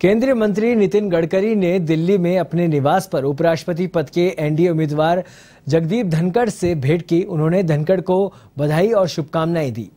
केंद्रीय मंत्री नितिन गडकरी ने दिल्ली में अपने निवास पर उपराष्ट्रपति पद के एनडीए उम्मीदवार जगदीप धनखड़ से भेंट की उन्होंने धनखड़ को बधाई और शुभकामनाएं दी